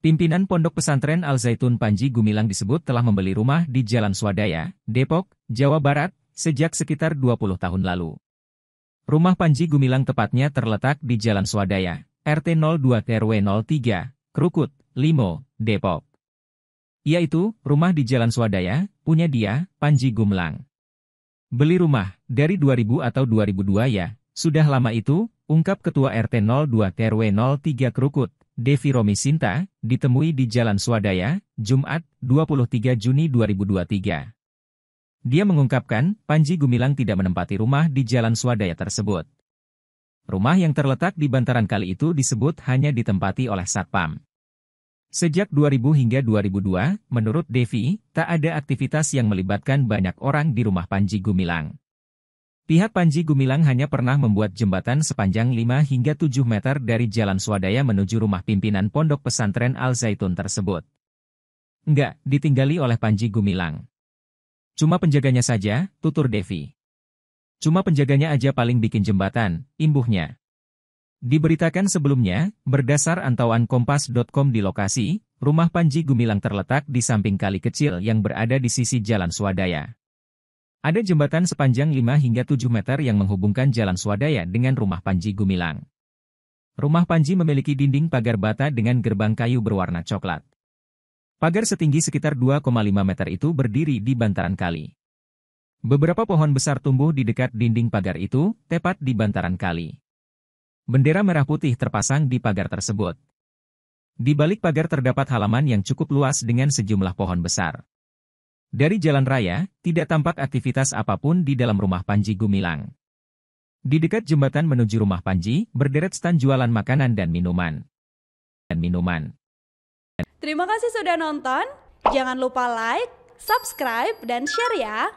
Pimpinan Pondok Pesantren Al-Zaitun Panji Gumilang disebut telah membeli rumah di Jalan Swadaya, Depok, Jawa Barat, sejak sekitar 20 tahun lalu. Rumah Panji Gumilang tepatnya terletak di Jalan Swadaya, RT 02 RW 03, Krukut, Limo, Depok. Yaitu, rumah di Jalan Swadaya, punya dia, Panji Gumilang. Beli rumah, dari 2000 atau 2002 ya, sudah lama itu, ungkap Ketua RT 02 RW 03 Krukut, Devi Romi Sinta, ditemui di Jalan Swadaya, Jumat, 23 Juni 2023. Dia mengungkapkan, Panji Gumilang tidak menempati rumah di Jalan Swadaya tersebut. Rumah yang terletak di bantaran kali itu disebut hanya ditempati oleh Satpam. Sejak 2000 hingga 2002, menurut Devi, tak ada aktivitas yang melibatkan banyak orang di rumah Panji Gumilang. Pihak Panji Gumilang hanya pernah membuat jembatan sepanjang 5 hingga 7 meter dari Jalan Swadaya menuju rumah pimpinan Pondok Pesantren Al-Zaitun tersebut. Enggak, ditinggali oleh Panji Gumilang. Cuma penjaganya saja, tutur Devi. Cuma penjaganya aja paling bikin jembatan, imbuhnya. Diberitakan sebelumnya, berdasar antauan kompas.com di lokasi, rumah Panji Gumilang terletak di samping kali kecil yang berada di sisi Jalan Swadaya. Ada jembatan sepanjang 5 hingga 7 meter yang menghubungkan Jalan Swadaya dengan rumah Panji Gumilang. Rumah Panji memiliki dinding pagar bata dengan gerbang kayu berwarna coklat. Pagar setinggi sekitar 2,5 meter itu berdiri di bantaran kali. Beberapa pohon besar tumbuh di dekat dinding pagar itu, tepat di bantaran kali. Bendera merah putih terpasang di pagar tersebut. Di balik pagar terdapat halaman yang cukup luas dengan sejumlah pohon besar. Dari jalan raya, tidak tampak aktivitas apapun di dalam rumah Panji Gumilang. Di dekat jembatan menuju rumah Panji, berderet stan jualan makanan dan minuman. Dan minuman. Terima kasih sudah nonton. Jangan lupa like, subscribe, dan share ya.